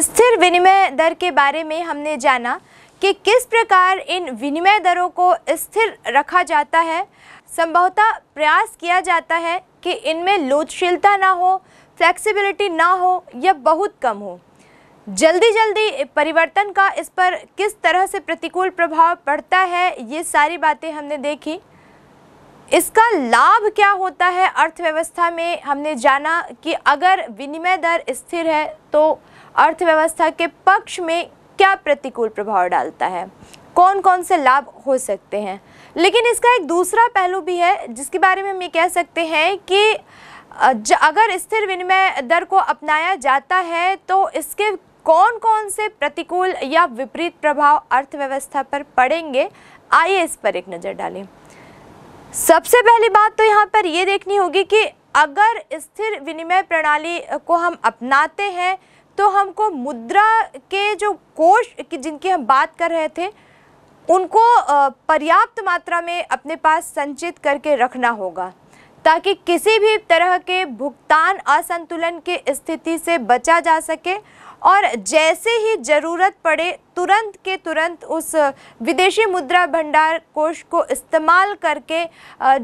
स्थिर विनिमय दर के बारे में हमने जाना कि किस प्रकार इन विनिमय दरों को स्थिर रखा जाता है संभवतः प्रयास किया जाता है कि इनमें लोचशीलता ना हो फ्लेक्सिबिलिटी ना हो या बहुत कम हो जल्दी जल्दी परिवर्तन का इस पर किस तरह से प्रतिकूल प्रभाव पड़ता है ये सारी बातें हमने देखी इसका लाभ क्या होता है अर्थव्यवस्था में हमने जाना कि अगर विनिमय दर स्थिर है तो अर्थव्यवस्था के पक्ष में क्या प्रतिकूल प्रभाव डालता है कौन कौन से लाभ हो सकते हैं लेकिन इसका एक दूसरा पहलू भी है जिसके बारे में हम ये कह सकते हैं कि अगर स्थिर विनिमय दर को अपनाया जाता है तो इसके कौन कौन से प्रतिकूल या विपरीत प्रभाव अर्थव्यवस्था पर पड़ेंगे आइए इस पर एक नज़र डालें सबसे पहली बात तो यहाँ पर ये देखनी होगी कि अगर स्थिर विनिमय प्रणाली को हम अपनाते हैं तो हमको मुद्रा के जो कोष की जिनकी हम बात कर रहे थे उनको पर्याप्त मात्रा में अपने पास संचित करके रखना होगा ताकि किसी भी तरह के भुगतान असंतुलन की स्थिति से बचा जा सके और जैसे ही ज़रूरत पड़े तुरंत के तुरंत उस विदेशी मुद्रा भंडार कोष को इस्तेमाल करके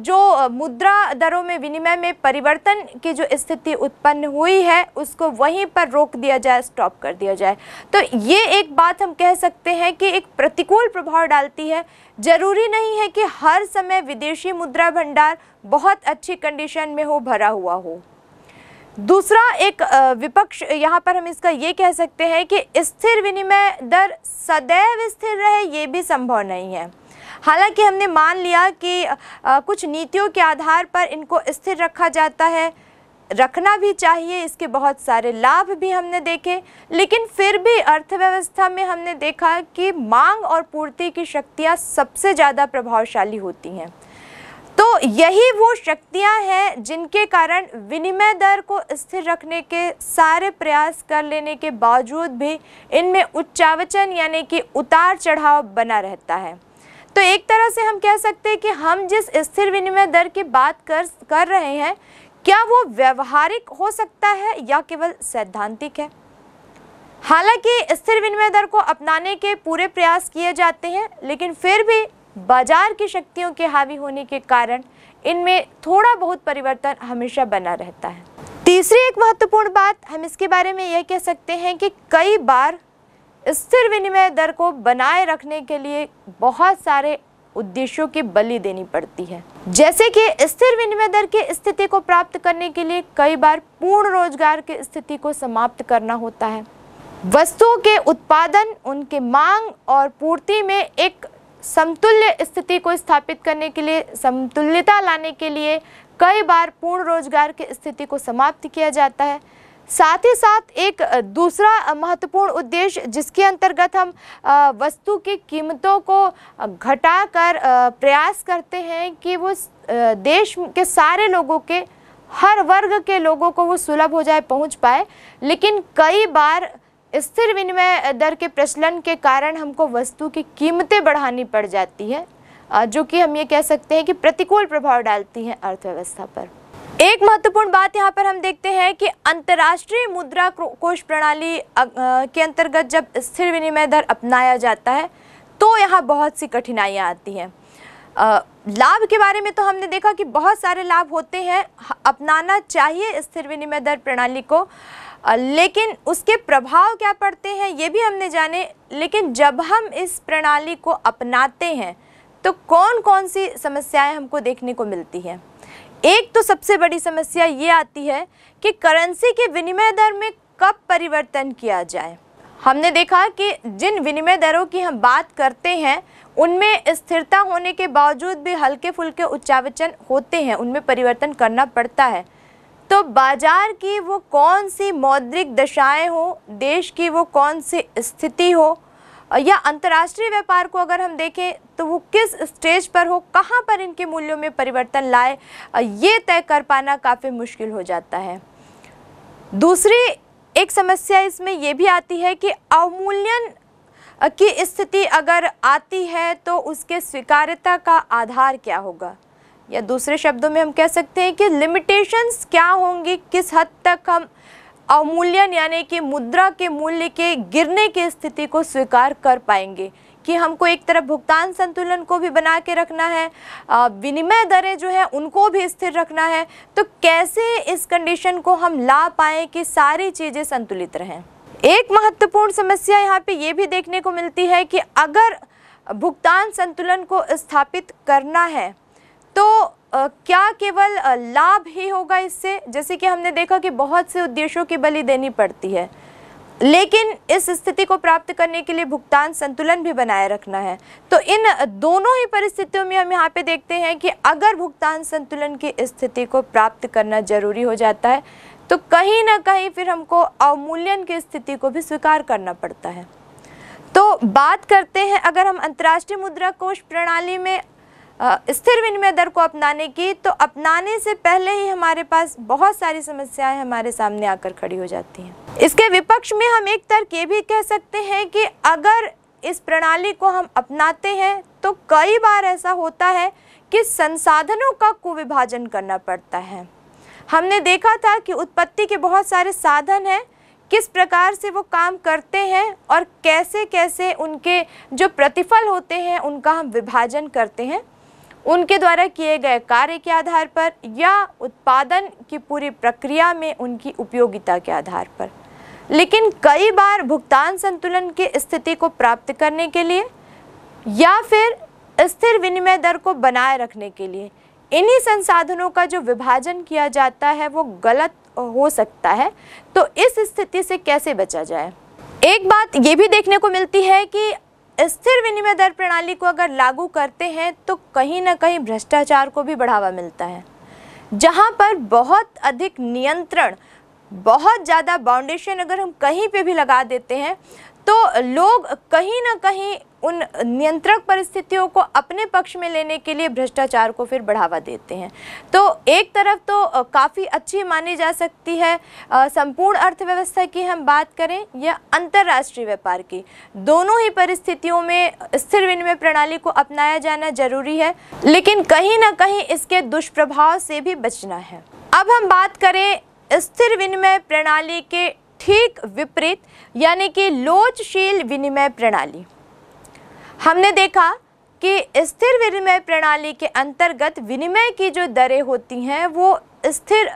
जो मुद्रा दरों में विनिमय में परिवर्तन की जो स्थिति उत्पन्न हुई है उसको वहीं पर रोक दिया जाए स्टॉप कर दिया जाए तो ये एक बात हम कह सकते हैं कि एक प्रतिकूल प्रभाव डालती है ज़रूरी नहीं है कि हर समय विदेशी मुद्रा भंडार बहुत अच्छी कंडीशन में हो भरा हुआ हो दूसरा एक विपक्ष यहाँ पर हम इसका ये कह सकते हैं कि स्थिर विनिमय दर सदैव स्थिर रहे ये भी संभव नहीं है हालांकि हमने मान लिया कि कुछ नीतियों के आधार पर इनको स्थिर रखा जाता है रखना भी चाहिए इसके बहुत सारे लाभ भी हमने देखे लेकिन फिर भी अर्थव्यवस्था में हमने देखा कि मांग और पूर्ति की शक्तियाँ सबसे ज़्यादा प्रभावशाली होती हैं तो यही वो शक्तियां हैं जिनके कारण विनिमय दर को स्थिर रखने के सारे प्रयास कर लेने के बावजूद भी इनमें उच्चावचन यानी कि उतार चढ़ाव बना रहता है तो एक तरह से हम कह सकते हैं कि हम जिस स्थिर विनिमय दर की बात कर कर रहे हैं क्या वो व्यवहारिक हो सकता है या केवल सैद्धांतिक है हालांकि स्थिर विनिमय दर को अपनाने के पूरे प्रयास किए जाते हैं लेकिन फिर भी बाजार की शक्तियों के हावी होने के कारण इनमें थोड़ा बहुत परिवर्तन हमेशा बना रहता है तीसरी एक महत्वपूर्ण बात हम इसके बारे में यह कह सकते हैं कि कई बार स्थिर विनिमय दर को बनाए रखने के लिए बहुत सारे उद्देश्यों की बलि देनी पड़ती है जैसे कि स्थिर विनिमय दर की स्थिति को प्राप्त करने के लिए कई बार पूर्ण रोजगार की स्थिति को समाप्त करना होता है वस्तुओं के उत्पादन उनके मांग और पूर्ति में एक समतुल्य स्थिति को स्थापित करने के लिए समतुल्यता लाने के लिए कई बार पूर्ण रोजगार की स्थिति को समाप्त किया जाता है साथ ही साथ एक दूसरा महत्वपूर्ण उद्देश्य जिसके अंतर्गत हम वस्तु की कीमतों को घटाकर प्रयास करते हैं कि वो देश के सारे लोगों के हर वर्ग के लोगों को वो सुलभ हो जाए पहुंच पाए लेकिन कई बार स्थिर विनिमय दर के प्रचलन के कारण हमको वस्तु की कीमतें बढ़ानी पड़ जाती है जो कि हम ये कह सकते हैं कि प्रतिकूल प्रभाव डालती हैं अर्थव्यवस्था पर एक महत्वपूर्ण बात यहाँ पर हम देखते हैं कि अंतर्राष्ट्रीय मुद्रा कोष प्रणाली के अंतर्गत जब स्थिर विनिमय दर अपनाया जाता है तो यहाँ बहुत सी कठिनाइयाँ आती हैं लाभ के बारे में तो हमने देखा कि बहुत सारे लाभ होते हैं अपनाना चाहिए स्थिर विनिमय दर प्रणाली को लेकिन उसके प्रभाव क्या पड़ते हैं ये भी हमने जाने लेकिन जब हम इस प्रणाली को अपनाते हैं तो कौन कौन सी समस्याएं हमको देखने को मिलती हैं एक तो सबसे बड़ी समस्या ये आती है कि करेंसी के विनिमय दर में कब परिवर्तन किया जाए हमने देखा कि जिन विनिमय दरों की हम बात करते हैं उनमें स्थिरता होने के बावजूद भी हल्के फुल्के उच्चावचन होते हैं उनमें परिवर्तन करना पड़ता है तो बाजार की वो कौन सी मौद्रिक दशाएं हो देश की वो कौन सी स्थिति हो या अंतर्राष्ट्रीय व्यापार को अगर हम देखें तो वो किस स्टेज पर हो कहाँ पर इनके मूल्यों में परिवर्तन लाए ये तय कर पाना काफ़ी मुश्किल हो जाता है दूसरी एक समस्या इसमें ये भी आती है कि अवमूल्यन की स्थिति अगर आती है तो उसके स्वीकार्यता का आधार क्या होगा या दूसरे शब्दों में हम कह सकते हैं कि लिमिटेशंस क्या होंगी किस हद तक हम अवमूल्यन यानी कि मुद्रा के मूल्य के गिरने की स्थिति को स्वीकार कर पाएंगे कि हमको एक तरफ भुगतान संतुलन को भी बना के रखना है विनिमय दरें जो हैं उनको भी स्थिर रखना है तो कैसे इस कंडीशन को हम ला पाएँ कि सारी चीज़ें संतुलित रहें एक महत्वपूर्ण समस्या यहाँ पे ये भी देखने को मिलती है कि अगर भुगतान संतुलन को स्थापित करना है तो आ, क्या केवल लाभ ही होगा इससे जैसे कि हमने देखा कि बहुत से उद्देश्यों की बलि देनी पड़ती है लेकिन इस स्थिति को प्राप्त करने के लिए भुगतान संतुलन भी बनाए रखना है तो इन दोनों ही परिस्थितियों में हम यहाँ पे देखते हैं कि अगर भुगतान संतुलन की स्थिति को प्राप्त करना जरूरी हो जाता है तो कहीं ना कहीं फिर हमको अवमूल्यन की स्थिति को भी स्वीकार करना पड़ता है तो बात करते हैं अगर हम अंतर्राष्ट्रीय मुद्रा कोष प्रणाली में स्थिर विनिमय दर को अपनाने की तो अपनाने से पहले ही हमारे पास बहुत सारी समस्याएं हमारे सामने आकर खड़ी हो जाती हैं इसके विपक्ष में हम एक तर्क ये भी कह सकते हैं कि अगर इस प्रणाली को हम अपनाते हैं तो कई बार ऐसा होता है कि संसाधनों का कुविभाजन करना पड़ता है हमने देखा था कि उत्पत्ति के बहुत सारे साधन हैं किस प्रकार से वो काम करते हैं और कैसे कैसे उनके जो प्रतिफल होते हैं उनका हम विभाजन करते हैं उनके द्वारा किए गए कार्य के आधार पर या उत्पादन की पूरी प्रक्रिया में उनकी उपयोगिता के आधार पर लेकिन कई बार भुगतान संतुलन की स्थिति को प्राप्त करने के लिए या फिर स्थिर विनिमय दर को बनाए रखने के लिए इन्हीं संसाधनों का जो विभाजन किया जाता है वो गलत हो सकता है तो इस स्थिति से कैसे बचा जाए एक बात ये भी देखने को मिलती है कि स्थिर विनिमय दर प्रणाली को अगर लागू करते हैं तो कहीं ना कहीं भ्रष्टाचार को भी बढ़ावा मिलता है जहाँ पर बहुत अधिक नियंत्रण बहुत ज़्यादा बाउंडेशन अगर हम कहीं पे भी लगा देते हैं तो लोग कहीं ना कहीं उन नियंत्रक परिस्थितियों को अपने पक्ष में लेने के लिए भ्रष्टाचार को फिर बढ़ावा देते हैं तो एक तरफ तो काफ़ी अच्छी मानी जा सकती है संपूर्ण अर्थव्यवस्था की हम बात करें या अंतर्राष्ट्रीय व्यापार की दोनों ही परिस्थितियों में स्थिर विनिमय प्रणाली को अपनाया जाना जरूरी है लेकिन कहीं ना कहीं इसके दुष्प्रभाव से भी बचना है अब हम बात करें स्थिर विनिमय प्रणाली के ठीक विपरीत यानी कि लोचशील विनिमय प्रणाली हमने देखा कि स्थिर विनिमय प्रणाली के अंतर्गत विनिमय की जो दरें होती हैं वो स्थिर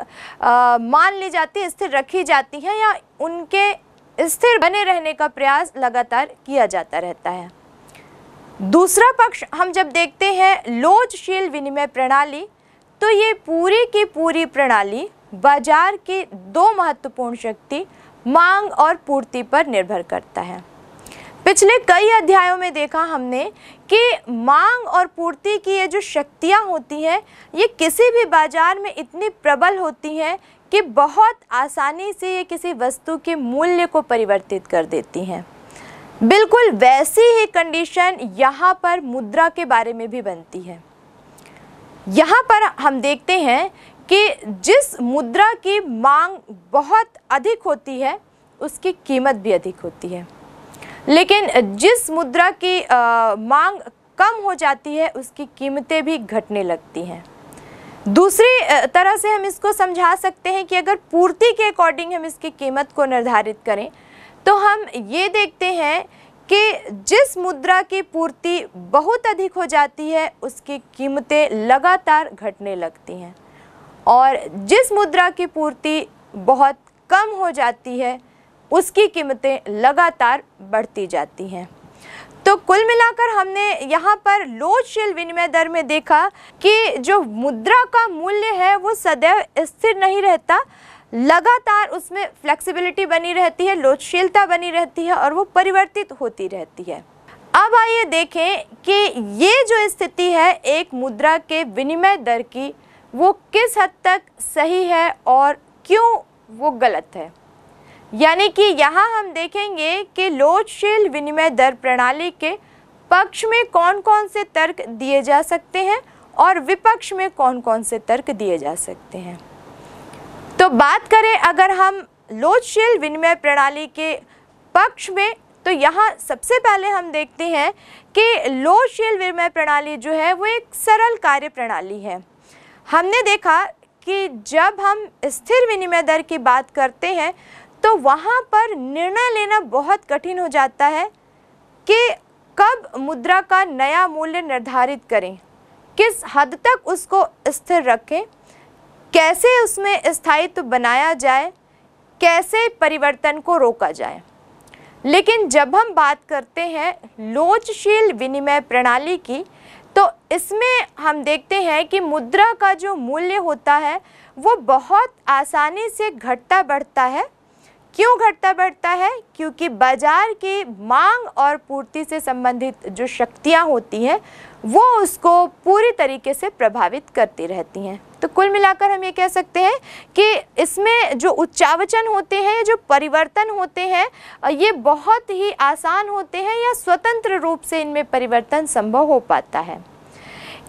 मान ली जाती स्थिर रखी जाती हैं या उनके स्थिर बने रहने का प्रयास लगातार किया जाता रहता है दूसरा पक्ष हम जब देखते हैं लोचशील विनिमय प्रणाली तो ये पूरी की पूरी प्रणाली बाजार की दो महत्वपूर्ण शक्ति मांग और पूर्ति पर निर्भर करता है पिछले कई अध्यायों में देखा हमने कि मांग और पूर्ति की ये जो शक्तियाँ होती हैं ये किसी भी बाज़ार में इतनी प्रबल होती हैं कि बहुत आसानी से ये किसी वस्तु के मूल्य को परिवर्तित कर देती हैं बिल्कुल वैसी ही कंडीशन यहाँ पर मुद्रा के बारे में भी बनती है यहाँ पर हम देखते हैं कि जिस मुद्रा की मांग बहुत अधिक होती है उसकी कीमत भी अधिक होती है लेकिन जिस मुद्रा की आ, मांग कम हो जाती है उसकी कीमतें भी घटने लगती हैं दूसरी तरह से हम इसको समझा सकते हैं कि अगर पूर्ति के अकॉर्डिंग हम इसकी कीमत को निर्धारित करें तो हम ये देखते हैं कि जिस मुद्रा की पूर्ति बहुत अधिक हो जाती है उसकी कीमतें लगातार घटने लगती हैं और जिस मुद्रा की पूर्ति बहुत कम हो जाती है उसकी कीमतें लगातार बढ़ती जाती हैं तो कुल मिलाकर हमने यहाँ पर लोचशील विनिमय दर में देखा कि जो मुद्रा का मूल्य है वो सदैव स्थिर नहीं रहता लगातार उसमें फ्लेक्सिबिलिटी बनी रहती है लोचशीलता बनी रहती है और वो परिवर्तित होती रहती है अब आइए देखें कि ये जो स्थिति है एक मुद्रा के विनिमय दर की वो किस हद तक सही है और क्यों वो गलत है यानी कि यहाँ हम देखेंगे कि लोचशील विनिमय दर प्रणाली के पक्ष में कौन कौन से तर्क दिए जा सकते हैं और विपक्ष में कौन कौन से तर्क दिए जा सकते हैं तो बात करें अगर हम लोचशील विनिमय प्रणाली के पक्ष में तो यहाँ सबसे पहले हम देखते हैं कि लोचशील विनिमय प्रणाली जो है वो एक सरल कार्य प्रणाली है हमने देखा कि जब हम स्थिर विनिमय दर की बात करते हैं तो वहाँ पर निर्णय लेना बहुत कठिन हो जाता है कि कब मुद्रा का नया मूल्य निर्धारित करें किस हद तक उसको स्थिर रखें कैसे उसमें स्थायित्व बनाया जाए कैसे परिवर्तन को रोका जाए लेकिन जब हम बात करते हैं लोचशील विनिमय प्रणाली की तो इसमें हम देखते हैं कि मुद्रा का जो मूल्य होता है वो बहुत आसानी से घटता बढ़ता है क्यों घटता बढ़ता है क्योंकि बाज़ार की मांग और पूर्ति से संबंधित जो शक्तियाँ होती हैं वो उसको पूरी तरीके से प्रभावित करती रहती हैं तो कुल मिलाकर हम ये कह सकते हैं कि इसमें जो उच्चावचन होते हैं जो परिवर्तन होते हैं ये बहुत ही आसान होते हैं या स्वतंत्र रूप से इनमें परिवर्तन संभव हो पाता है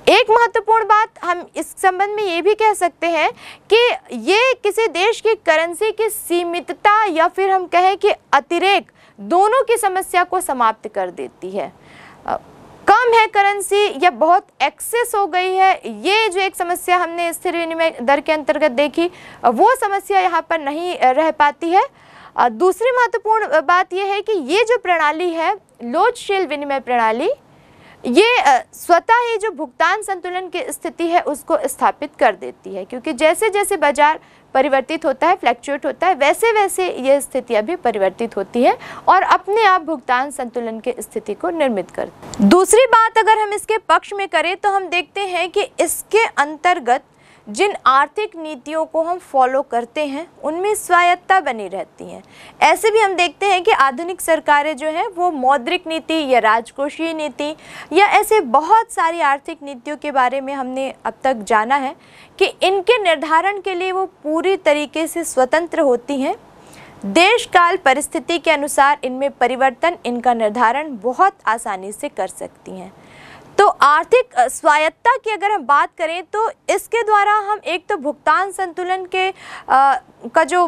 एक महत्वपूर्ण बात हम इस संबंध में ये भी कह सकते हैं कि ये किसी देश की करेंसी की सीमितता या फिर हम कहें कि अतिरेक दोनों की समस्या को समाप्त कर देती है कम है करेंसी या बहुत एक्सेस हो गई है ये जो एक समस्या हमने स्थिर विनिमय दर के अंतर्गत देखी वो समस्या यहाँ पर नहीं रह पाती है दूसरी महत्वपूर्ण बात यह है कि ये जो प्रणाली है लोचशील विनिमय प्रणाली ये स्वतः ही जो भुगतान संतुलन की स्थिति है उसको स्थापित कर देती है क्योंकि जैसे जैसे बाजार परिवर्तित होता है फ्लैक्चुएट होता है वैसे वैसे यह स्थितियाँ भी परिवर्तित होती है और अपने आप भुगतान संतुलन की स्थिति को निर्मित कर दूसरी बात अगर हम इसके पक्ष में करें तो हम देखते हैं कि इसके अंतर्गत जिन आर्थिक नीतियों को हम फॉलो करते हैं उनमें स्वायत्ता बनी रहती हैं ऐसे भी हम देखते हैं कि आधुनिक सरकारें जो हैं वो मौद्रिक नीति या राजकोषीय नीति या ऐसे बहुत सारी आर्थिक नीतियों के बारे में हमने अब तक जाना है कि इनके निर्धारण के लिए वो पूरी तरीके से स्वतंत्र होती हैं देश काल परिस्थिति के अनुसार इनमें परिवर्तन इनका निर्धारण बहुत आसानी से कर सकती हैं तो आर्थिक स्वायत्ता की अगर हम बात करें तो इसके द्वारा हम एक तो भुगतान संतुलन के आ, का जो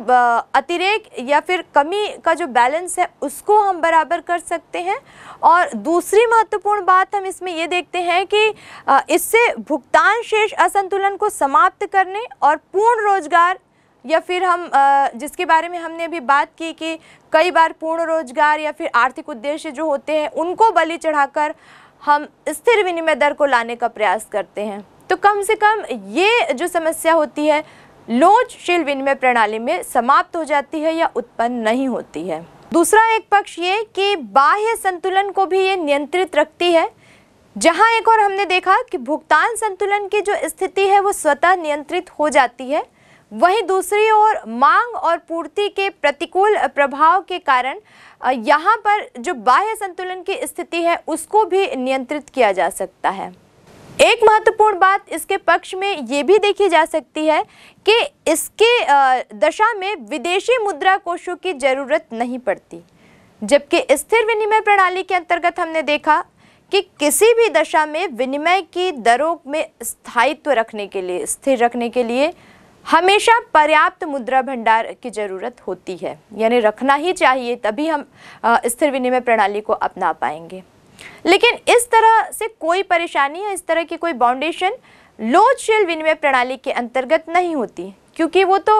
अतिरेक या फिर कमी का जो बैलेंस है उसको हम बराबर कर सकते हैं और दूसरी महत्वपूर्ण बात हम इसमें ये देखते हैं कि इससे भुगतान शेष असंतुलन को समाप्त करने और पूर्ण रोजगार या फिर हम जिसके बारे में हमने अभी बात की कि कई बार पूर्ण रोजगार या फिर आर्थिक उद्देश्य जो होते हैं उनको बलि चढ़ाकर हम स्थिर विनिमय दर को लाने का प्रयास करते हैं तो कम से कम ये जो समस्या होती है लोचशील विनिमय प्रणाली में समाप्त हो जाती है या उत्पन्न नहीं होती है दूसरा एक पक्ष ये कि बाह्य संतुलन को भी ये नियंत्रित रखती है जहाँ एक और हमने देखा कि भुगतान संतुलन की जो स्थिति है वो स्वतः नियंत्रित हो जाती है वहीं दूसरी ओर मांग और पूर्ति के प्रतिकूल प्रभाव के कारण यहाँ पर जो बाह्य संतुलन की स्थिति है उसको भी नियंत्रित किया जा सकता है एक महत्वपूर्ण बात इसके पक्ष में ये भी देखी जा सकती है कि इसके दशा में विदेशी मुद्रा कोषों की ज़रूरत नहीं पड़ती जबकि स्थिर विनिमय प्रणाली के अंतर्गत हमने देखा कि किसी भी दशा में विनिमय की दरों में स्थायित्व रखने के लिए स्थिर रखने के लिए हमेशा पर्याप्त मुद्रा भंडार की ज़रूरत होती है यानी रखना ही चाहिए तभी हम स्थिर विनिमय प्रणाली को अपना पाएंगे लेकिन इस तरह से कोई परेशानी या इस तरह की कोई बाउंडेशन लोचशील विनिमय प्रणाली के अंतर्गत नहीं होती क्योंकि वो तो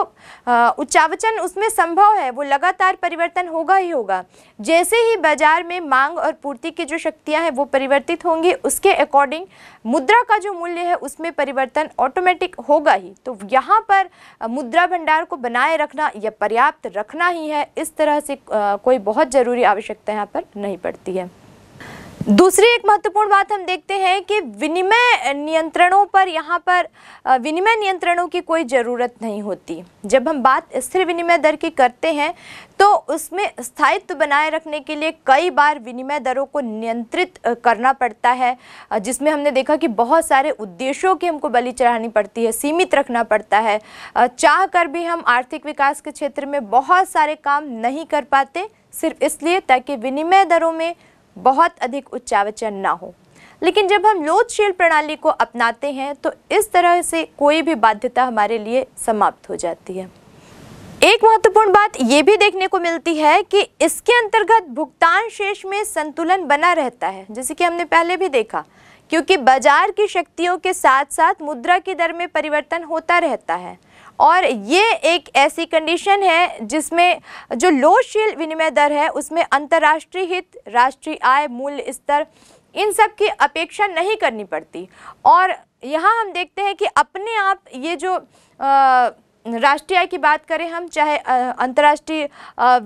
उच्चावचन उसमें संभव है वो लगातार परिवर्तन होगा ही होगा जैसे ही बाजार में मांग और पूर्ति की जो शक्तियाँ हैं वो परिवर्तित होंगी उसके अकॉर्डिंग मुद्रा का जो मूल्य है उसमें परिवर्तन ऑटोमेटिक होगा ही तो यहाँ पर मुद्रा भंडार को बनाए रखना या पर्याप्त रखना ही है इस तरह से कोई बहुत ज़रूरी आवश्यकता यहाँ पर नहीं पड़ती है दूसरी एक महत्वपूर्ण बात हम देखते हैं कि विनिमय नियंत्रणों पर यहाँ पर विनिमय नियंत्रणों की कोई ज़रूरत नहीं होती जब हम बात स्थिर विनिमय दर की करते हैं तो उसमें स्थायित्व बनाए रखने के लिए कई बार विनिमय दरों को नियंत्रित करना पड़ता है जिसमें हमने देखा कि बहुत सारे उद्देश्यों की हमको बलि चढ़ानी पड़ती है सीमित रखना पड़ता है चाह कर भी हम आर्थिक विकास के क्षेत्र में बहुत सारे काम नहीं कर पाते सिर्फ इसलिए ताकि विनिमय दरों में बहुत अधिक उच्चावचन ना हो लेकिन जब हम लोधशील प्रणाली को अपनाते हैं तो इस तरह से कोई भी बाध्यता हमारे लिए समाप्त हो जाती है एक महत्वपूर्ण बात ये भी देखने को मिलती है कि इसके अंतर्गत भुगतान शेष में संतुलन बना रहता है जैसे कि हमने पहले भी देखा क्योंकि बाजार की शक्तियों के साथ साथ मुद्रा की दर में परिवर्तन होता रहता है और ये एक ऐसी कंडीशन है जिसमें जो लोशील विनिमय दर है उसमें अंतर्राष्ट्रीय हित राष्ट्रीय आय मूल्य स्तर इन सब की अपेक्षा नहीं करनी पड़ती और यहाँ हम देखते हैं कि अपने आप ये जो आ, राष्ट्रीय आय की बात करें हम चाहे अंतर्राष्ट्रीय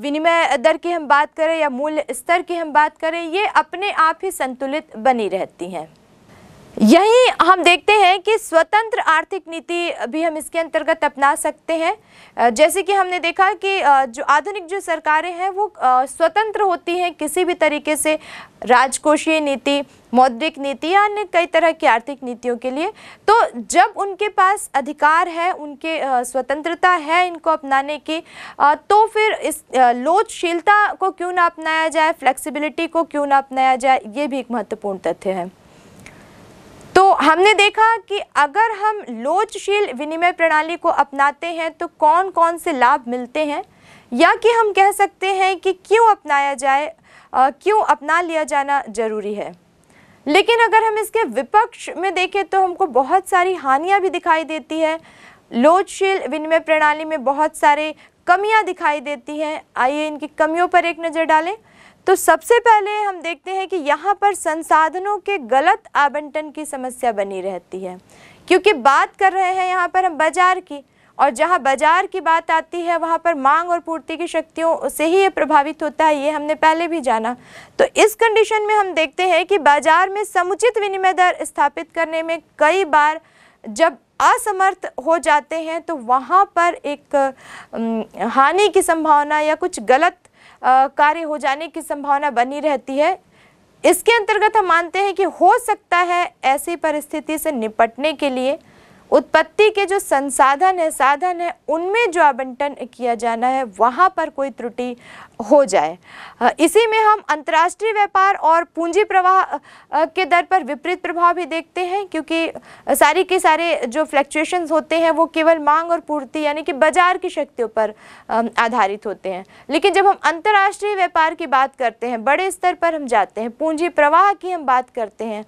विनिमय दर की हम बात करें या मूल्य स्तर की हम बात करें ये अपने आप ही संतुलित बनी रहती हैं यही हम देखते हैं कि स्वतंत्र आर्थिक नीति भी हम इसके अंतर्गत अपना सकते हैं जैसे कि हमने देखा कि जो आधुनिक जो सरकारें हैं वो स्वतंत्र होती हैं किसी भी तरीके से राजकोषीय नीति मौद्रिक नीति या अन्य कई तरह की आर्थिक नीतियों के लिए तो जब उनके पास अधिकार है उनके स्वतंत्रता है इनको अपनाने की तो फिर इस लोचशीलता को क्यों ना अपनाया जाए फ्लेक्सिबिलिटी को क्यों ना अपनाया जाए ये भी एक महत्वपूर्ण तथ्य है तो हमने देखा कि अगर हम लोचशील विनिमय प्रणाली को अपनाते हैं तो कौन कौन से लाभ मिलते हैं या कि हम कह सकते हैं कि क्यों अपनाया जाए क्यों अपना लिया जाना ज़रूरी है लेकिन अगर हम इसके विपक्ष में देखें तो हमको बहुत सारी हानियां भी दिखाई देती है लोचशील विनिमय प्रणाली में बहुत सारे कमियां दिखाई देती हैं आइए इनकी कमियों पर एक नज़र डालें तो सबसे पहले हम देखते हैं कि यहाँ पर संसाधनों के गलत आवंटन की समस्या बनी रहती है क्योंकि बात कर रहे हैं यहाँ पर हम बाजार की और जहाँ बाजार की बात आती है वहाँ पर मांग और पूर्ति की शक्तियों से ही ये प्रभावित होता है ये हमने पहले भी जाना तो इस कंडीशन में हम देखते हैं कि बाजार में समुचित विनिमय दर स्थापित करने में कई बार जब असमर्थ हो जाते हैं तो वहाँ पर एक हानि की संभावना या कुछ गलत कार्य हो जाने की संभावना बनी रहती है इसके अंतर्गत हम मानते हैं कि हो सकता है ऐसी परिस्थिति से निपटने के लिए उत्पत्ति के जो संसाधन है साधन है उनमें जो आवंटन किया जाना है वहाँ पर कोई त्रुटि हो जाए इसी में हम अंतर्राष्ट्रीय व्यापार और पूंजी प्रवाह के दर पर विपरीत प्रभाव भी देखते हैं क्योंकि सारी के सारे जो फ्लैक्चुएशन होते हैं वो केवल मांग और पूर्ति यानी कि बाजार की शक्तियों पर आधारित होते हैं लेकिन जब हम अंतर्राष्ट्रीय व्यापार की बात करते हैं बड़े स्तर पर हम जाते हैं पूंजी प्रवाह की हम बात करते हैं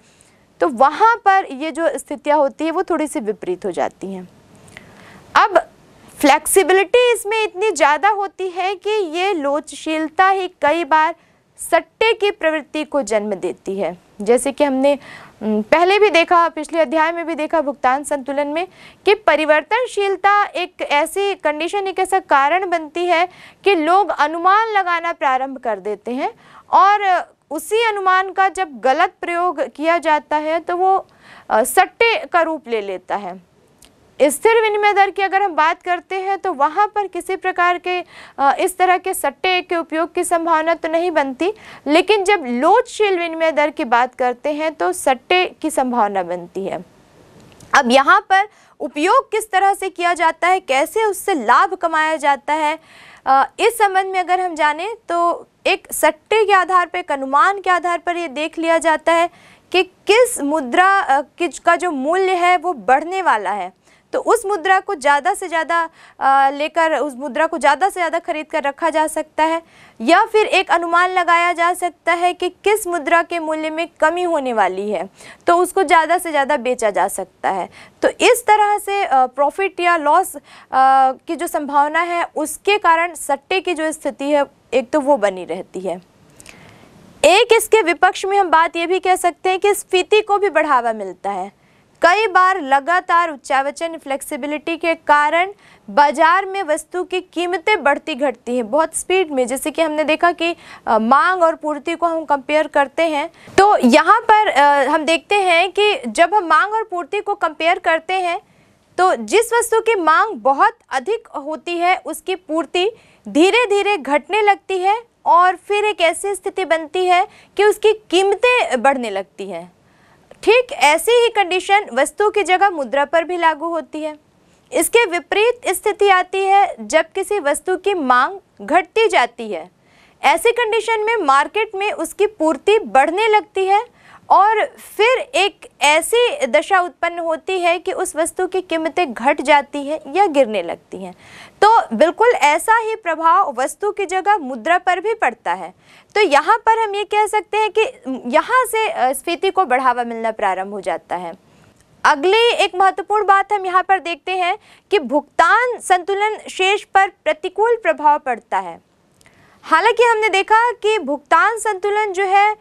तो वहाँ पर ये जो स्थितियाँ होती है वो थोड़ी सी विपरीत हो जाती हैं अब फ्लेक्सिबिलिटी इसमें इतनी ज़्यादा होती है कि ये लोचशीलता ही कई बार सट्टे की प्रवृत्ति को जन्म देती है जैसे कि हमने पहले भी देखा पिछले अध्याय में भी देखा भुगतान संतुलन में कि परिवर्तनशीलता एक ऐसी कंडीशन एक ऐसा कारण बनती है कि लोग अनुमान लगाना प्रारंभ कर देते हैं और उसी अनुमान का जब गलत प्रयोग किया जाता है तो वो सट्टे का रूप ले लेता है स्थिर विनिमय दर की अगर हम बात करते हैं तो वहाँ पर किसी प्रकार के इस तरह के सट्टे के उपयोग की संभावना तो नहीं बनती लेकिन जब लोचशील विनिमय दर की बात करते हैं तो सट्टे की संभावना बनती है अब यहाँ पर उपयोग किस तरह से किया जाता है कैसे उससे लाभ कमाया जाता है इस संबंध में अगर हम जाने तो एक सट्टे के आधार पर एक अनुमान के आधार पर ये देख लिया जाता है कि किस मुद्रा का जो मूल्य है वो बढ़ने वाला है तो उस मुद्रा को ज़्यादा से ज़्यादा लेकर उस मुद्रा को ज़्यादा से ज़्यादा खरीद कर रखा जा सकता है या फिर एक अनुमान लगाया जा सकता है कि किस मुद्रा के मूल्य में कमी होने वाली है तो उसको ज़्यादा से ज़्यादा बेचा जा सकता है तो इस तरह से प्रॉफिट या लॉस की जो संभावना है उसके कारण सट्टे की जो स्थिति है एक तो वो बनी रहती है एक इसके विपक्ष में हम बात ये भी कह सकते हैं कि स्फीति को भी बढ़ावा मिलता है कई बार लगातार उच्चावचन फ्लेक्सिबिलिटी के कारण बाजार में वस्तु की कीमतें बढ़ती घटती हैं बहुत स्पीड में जैसे कि हमने देखा कि मांग और पूर्ति को हम कंपेयर करते हैं तो यहाँ पर हम देखते हैं कि जब हम मांग और पूर्ति को कंपेयर करते हैं तो जिस वस्तु की मांग बहुत अधिक होती है उसकी पूर्ति धीरे धीरे घटने लगती है और फिर एक ऐसी स्थिति बनती है कि उसकी कीमतें बढ़ने लगती हैं ठीक ऐसी ही कंडीशन वस्तु की जगह मुद्रा पर भी लागू होती है इसके विपरीत स्थिति आती है जब किसी वस्तु की मांग घटती जाती है ऐसी कंडीशन में मार्केट में उसकी पूर्ति बढ़ने लगती है और फिर एक ऐसी दशा उत्पन्न होती है कि उस वस्तु की कीमतें घट जाती हैं या गिरने लगती हैं तो बिल्कुल ऐसा ही प्रभाव वस्तु की जगह मुद्रा पर भी पड़ता है तो यहाँ पर हम ये कह सकते हैं कि यहाँ से स्फीति को बढ़ावा मिलना प्रारंभ हो जाता है अगली एक महत्वपूर्ण बात हम यहाँ पर देखते हैं कि भुगतान संतुलन शेष पर प्रतिकूल प्रभाव पड़ता है हालांकि हमने देखा कि भुगतान संतुलन जो है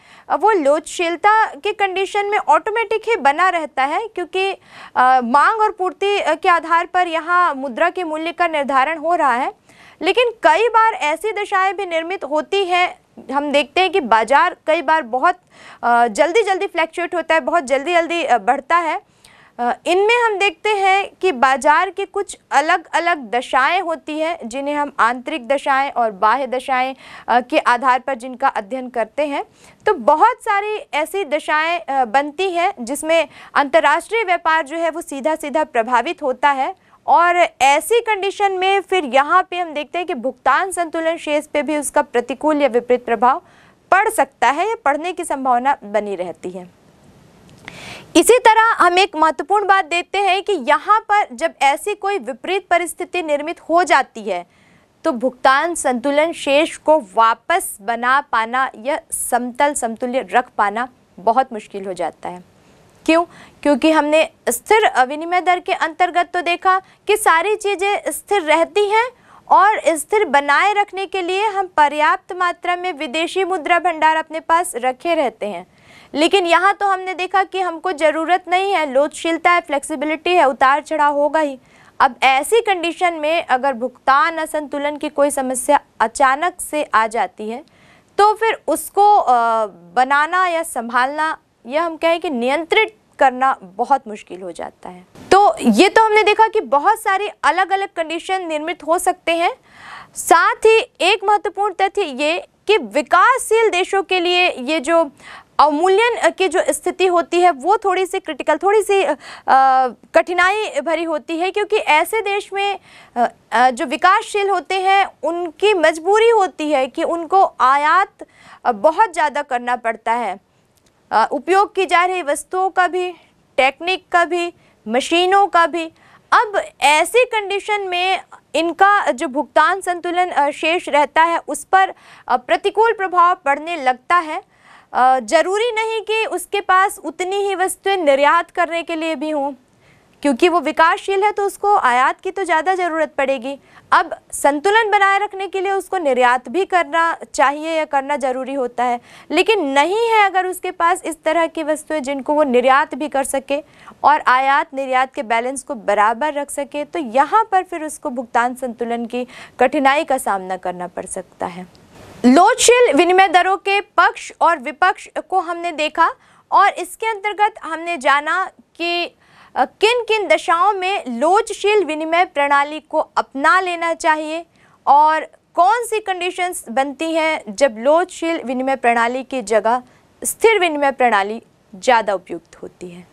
वो लोचशीलता के कंडीशन में ऑटोमेटिक ही बना रहता है क्योंकि आ, मांग और पूर्ति के आधार पर यहाँ मुद्रा के मूल्य का निर्धारण हो रहा है लेकिन कई बार ऐसी दशाएं भी निर्मित होती हैं हम देखते हैं कि बाज़ार कई बार बहुत जल्दी जल्दी फ्लैक्चुएट होता है बहुत जल्दी जल्दी बढ़ता है इनमें हम देखते हैं कि बाजार के कुछ अलग अलग दशाएं होती हैं जिन्हें हम आंतरिक दशाएं और बाह्य दशाएं के आधार पर जिनका अध्ययन करते हैं तो बहुत सारी ऐसी दशाएं बनती हैं जिसमें अंतर्राष्ट्रीय व्यापार जो है वो सीधा सीधा प्रभावित होता है और ऐसी कंडीशन में फिर यहाँ पे हम देखते हैं कि भुगतान संतुलन शेष पे भी उसका प्रतिकूल या विपरीत प्रभाव पड़ सकता है या पढ़ने की संभावना बनी रहती है इसी तरह हम एक महत्वपूर्ण बात देखते हैं कि यहाँ पर जब ऐसी कोई विपरीत परिस्थिति निर्मित हो जाती है तो भुगतान संतुलन शेष को वापस बना पाना या समतल समतुल्य रख पाना बहुत मुश्किल हो जाता है क्यों क्योंकि हमने स्थिर विनिमय दर के अंतर्गत तो देखा कि सारी चीज़ें स्थिर रहती हैं और स्थिर बनाए रखने के लिए हम पर्याप्त मात्रा में विदेशी मुद्रा भंडार अपने पास रखे रहते हैं लेकिन यहाँ तो हमने देखा कि हमको ज़रूरत नहीं है लोचशीलता है फ्लेक्सिबिलिटी है उतार चढ़ाव होगा ही अब ऐसी कंडीशन में अगर भुगतान असंतुलन की कोई समस्या अचानक से आ जाती है तो फिर उसको बनाना या संभालना या हम कहें कि नियंत्रित करना बहुत मुश्किल हो जाता है तो ये तो हमने देखा कि बहुत सारे अलग अलग कंडीशन निर्मित हो सकते हैं साथ ही एक महत्वपूर्ण तथ्य ये कि विकासशील देशों के लिए ये जो अवमूल्यन की जो स्थिति होती है वो थोड़ी सी क्रिटिकल थोड़ी सी कठिनाई भरी होती है क्योंकि ऐसे देश में जो विकासशील होते हैं उनकी मजबूरी होती है कि उनको आयात बहुत ज़्यादा करना पड़ता है उपयोग की जा रही वस्तुओं का भी टेक्निक का भी मशीनों का भी अब ऐसी कंडीशन में इनका जो भुगतान संतुलन शेष रहता है उस पर प्रतिकूल प्रभाव पड़ने लगता है ज़रूरी नहीं कि उसके पास उतनी ही वस्तुएं निर्यात करने के लिए भी हों क्योंकि वो विकासशील है तो उसको आयात की तो ज़्यादा ज़रूरत पड़ेगी अब संतुलन बनाए रखने के लिए उसको निर्यात भी करना चाहिए या करना ज़रूरी होता है लेकिन नहीं है अगर उसके पास इस तरह की वस्तुएं जिनको वो निर्यात भी कर सके और आयात निर्यात के बैलेंस को बराबर रख सके तो यहाँ पर फिर उसको भुगतान संतुलन की कठिनाई का सामना करना पड़ सकता है लोचशील विनिमय दरों के पक्ष और विपक्ष को हमने देखा और इसके अंतर्गत हमने जाना कि किन किन दशाओं में लोचशील विनिमय प्रणाली को अपना लेना चाहिए और कौन सी कंडीशंस बनती हैं जब लोचशील विनिमय प्रणाली की जगह स्थिर विनिमय प्रणाली ज़्यादा उपयुक्त होती है